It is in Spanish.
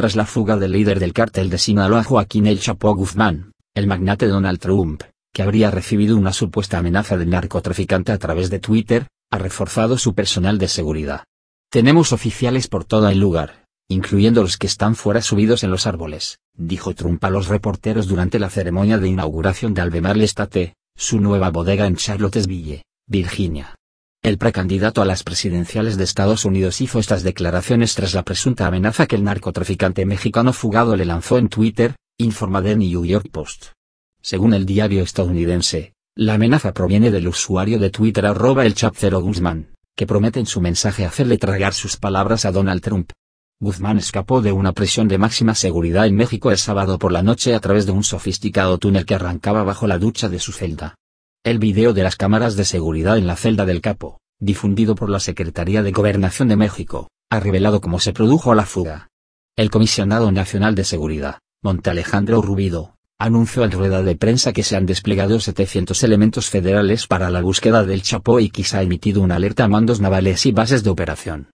tras la fuga del líder del cártel de Sinaloa Joaquín El Chapo Guzmán, el magnate Donald Trump, que habría recibido una supuesta amenaza del narcotraficante a través de Twitter, ha reforzado su personal de seguridad. Tenemos oficiales por todo el lugar, incluyendo los que están fuera subidos en los árboles, dijo Trump a los reporteros durante la ceremonia de inauguración de Albemarle Estate, su nueva bodega en Charlottesville, Virginia. El precandidato a las presidenciales de Estados Unidos hizo estas declaraciones tras la presunta amenaza que el narcotraficante mexicano fugado le lanzó en Twitter, informa The New York Post. Según el diario estadounidense, la amenaza proviene del usuario de Twitter arroba el chapcero Guzmán, que promete en su mensaje hacerle tragar sus palabras a Donald Trump. Guzmán escapó de una prisión de máxima seguridad en México el sábado por la noche a través de un sofisticado túnel que arrancaba bajo la ducha de su celda. El video de las cámaras de seguridad en la celda del capo, difundido por la Secretaría de Gobernación de México, ha revelado cómo se produjo la fuga. El comisionado nacional de seguridad, Alejandro Rubido, anunció en rueda de prensa que se han desplegado 700 elementos federales para la búsqueda del Chapo y quizá ha emitido una alerta a mandos navales y bases de operación.